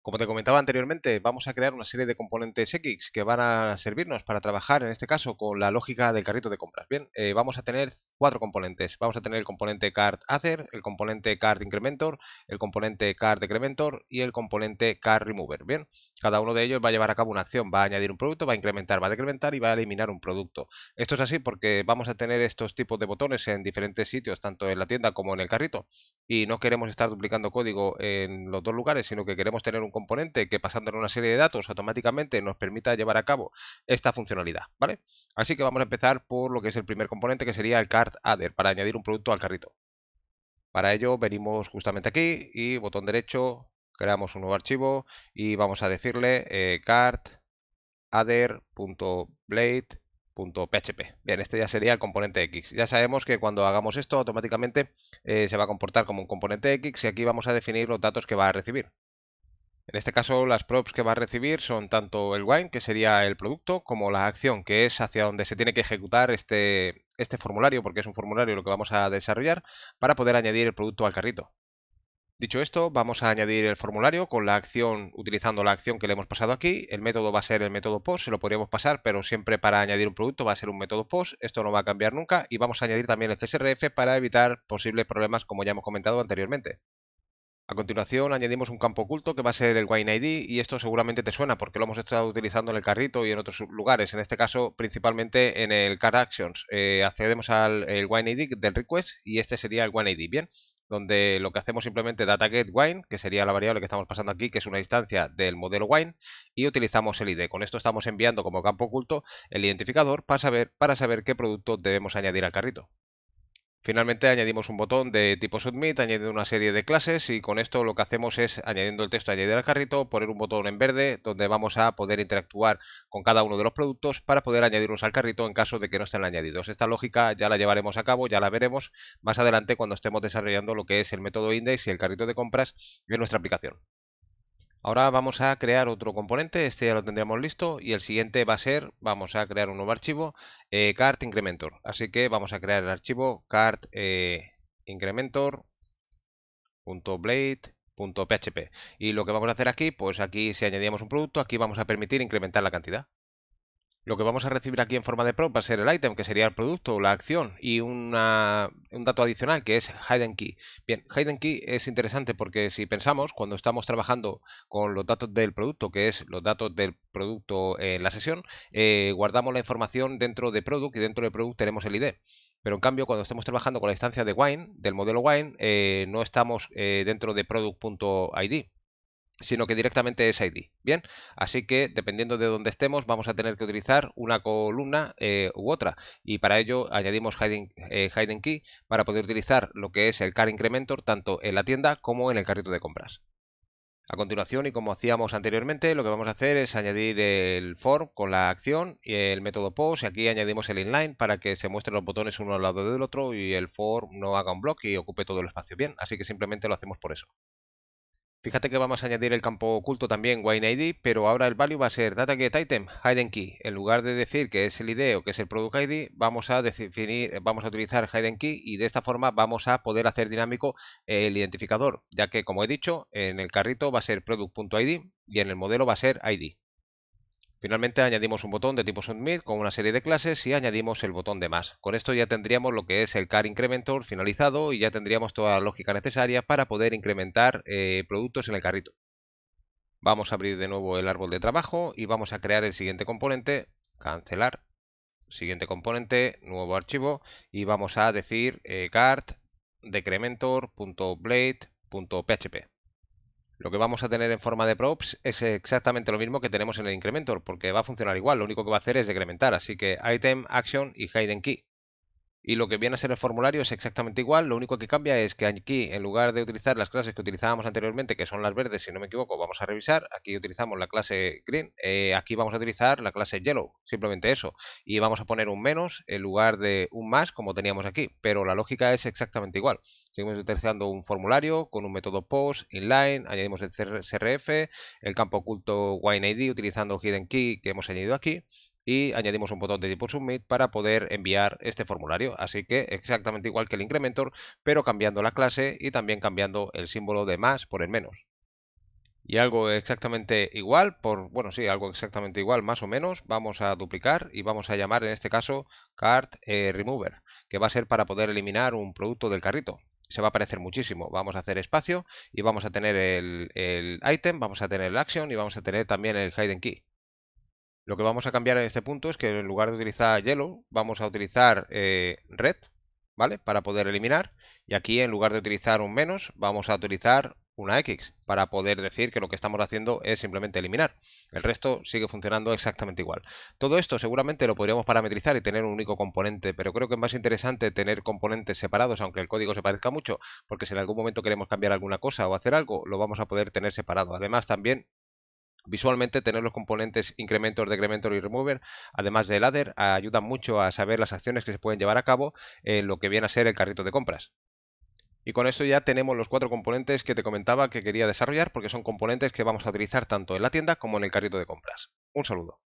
Como te comentaba anteriormente, vamos a crear una serie de componentes X que van a servirnos para trabajar, en este caso, con la lógica del carrito de compras. Bien, eh, vamos a tener cuatro componentes. Vamos a tener el componente card Hacer, el componente card Incrementor, el componente card Decrementor y el componente card Remover. Bien, cada uno de ellos va a llevar a cabo una acción, va a añadir un producto, va a incrementar, va a decrementar y va a eliminar un producto. Esto es así porque vamos a tener estos tipos de botones en diferentes sitios, tanto en la tienda como en el carrito. Y no queremos estar duplicando código en los dos lugares, sino que queremos tener un un componente que pasándole una serie de datos automáticamente nos permita llevar a cabo esta funcionalidad, ¿vale? Así que vamos a empezar por lo que es el primer componente que sería el cart adder para añadir un producto al carrito. Para ello venimos justamente aquí y botón derecho, creamos un nuevo archivo y vamos a decirle eh, cart Bien, este ya sería el componente X. Ya sabemos que cuando hagamos esto automáticamente eh, se va a comportar como un componente X y aquí vamos a definir los datos que va a recibir. En este caso, las props que va a recibir son tanto el wine, que sería el producto, como la acción, que es hacia donde se tiene que ejecutar este, este, formulario, porque es un formulario lo que vamos a desarrollar, para poder añadir el producto al carrito. Dicho esto, vamos a añadir el formulario con la acción, utilizando la acción que le hemos pasado aquí. El método va a ser el método post, se lo podríamos pasar, pero siempre para añadir un producto va a ser un método post. Esto no va a cambiar nunca y vamos a añadir también el CSRF para evitar posibles problemas como ya hemos comentado anteriormente. A continuación añadimos un campo oculto que va a ser el Wine ID y esto seguramente te suena porque lo hemos estado utilizando en el carrito y en otros lugares, en este caso principalmente en el Card Actions. Eh, accedemos al el Wine ID del request y este sería el Wine ID, ¿bien? Donde lo que hacemos simplemente data get wine, que sería la variable que estamos pasando aquí, que es una instancia del modelo wine, y utilizamos el ID. Con esto estamos enviando como campo oculto el identificador para saber, para saber qué producto debemos añadir al carrito. Finalmente añadimos un botón de tipo Submit, añadiendo una serie de clases y con esto lo que hacemos es, añadiendo el texto, añadir al carrito, poner un botón en verde donde vamos a poder interactuar con cada uno de los productos para poder añadirlos al carrito en caso de que no estén añadidos. Esta lógica ya la llevaremos a cabo, ya la veremos más adelante cuando estemos desarrollando lo que es el método index y el carrito de compras de nuestra aplicación. Ahora vamos a crear otro componente, este ya lo tendríamos listo y el siguiente va a ser, vamos a crear un nuevo archivo, eh, cart incrementor. Así que vamos a crear el archivo cart eh, incrementor.blade.php y lo que vamos a hacer aquí, pues aquí si añadimos un producto, aquí vamos a permitir incrementar la cantidad. Lo que vamos a recibir aquí en forma de prop va a ser el item, que sería el producto o la acción, y un dato adicional que es hidden key. Bien, hidden key es interesante porque si pensamos, cuando estamos trabajando con los datos del producto, que es los datos del producto en la sesión, eh, guardamos la información dentro de product y dentro de product tenemos el ID pero en cambio cuando estamos trabajando con la instancia de Wine, del modelo Wine, eh, no estamos eh, dentro de product.id, sino que directamente es ID. Bien, así que dependiendo de dónde estemos, vamos a tener que utilizar una columna eh, u otra. Y para ello añadimos hidden, eh, key para poder utilizar lo que es el car incrementor tanto en la tienda como en el carrito de compras. A continuación, y como hacíamos anteriormente, lo que vamos a hacer es añadir el form con la acción y el método post. Y aquí añadimos el inline para que se muestren los botones uno al lado del otro y el form no haga un bloque y ocupe todo el espacio. Bien, así que simplemente lo hacemos por eso. Fíjate que vamos a añadir el campo oculto también ID, pero ahora el value va a ser DataGetItem, Key. En lugar de decir que es el ID o que es el Product ID, vamos a definir, vamos a utilizar HiddenKey Key y de esta forma vamos a poder hacer dinámico el identificador, ya que como he dicho, en el carrito va a ser Product.ID y en el modelo va a ser ID. Finalmente añadimos un botón de tipo Submit con una serie de clases y añadimos el botón de más. Con esto ya tendríamos lo que es el Car Incrementor finalizado y ya tendríamos toda la lógica necesaria para poder incrementar eh, productos en el carrito. Vamos a abrir de nuevo el árbol de trabajo y vamos a crear el siguiente componente, cancelar, siguiente componente, nuevo archivo y vamos a decir eh, card decrementor.blade.php lo que vamos a tener en forma de props es exactamente lo mismo que tenemos en el incrementor, porque va a funcionar igual, lo único que va a hacer es decrementar, así que item, action y hidden key y lo que viene a ser el formulario es exactamente igual, lo único que cambia es que aquí en lugar de utilizar las clases que utilizábamos anteriormente, que son las verdes, si no me equivoco, vamos a revisar, aquí utilizamos la clase green, eh, aquí vamos a utilizar la clase yellow, simplemente eso, y vamos a poner un menos en lugar de un más como teníamos aquí, pero la lógica es exactamente igual, seguimos utilizando un formulario con un método post, inline, añadimos el CRF, el campo oculto YNID utilizando hidden key que hemos añadido aquí, y añadimos un botón de tipo Submit para poder enviar este formulario. Así que exactamente igual que el Incrementor, pero cambiando la clase y también cambiando el símbolo de más por el menos. Y algo exactamente igual, por bueno, sí, algo exactamente igual, más o menos, vamos a duplicar y vamos a llamar en este caso cart eh, remover, que va a ser para poder eliminar un producto del carrito se va a parecer muchísimo. Vamos a hacer espacio y vamos a tener el, el, item, vamos a tener el action y vamos a tener también el hidden key. Lo que vamos a cambiar en este punto es que en lugar de utilizar yellow, vamos a utilizar eh, red, ¿vale? Para poder eliminar. Y aquí en lugar de utilizar un menos, vamos a utilizar una X para poder decir que lo que estamos haciendo es simplemente eliminar. El resto sigue funcionando exactamente igual. Todo esto seguramente lo podríamos parametrizar y tener un único componente, pero creo que es más interesante tener componentes separados, aunque el código se parezca mucho, porque si en algún momento queremos cambiar alguna cosa o hacer algo, lo vamos a poder tener separado. Además, también Visualmente, tener los componentes incrementor, decrementor y remover, además del ladder, ayuda mucho a saber las acciones que se pueden llevar a cabo en lo que viene a ser el carrito de compras. Y con esto ya tenemos los cuatro componentes que te comentaba que quería desarrollar porque son componentes que vamos a utilizar tanto en la tienda como en el carrito de compras. Un saludo.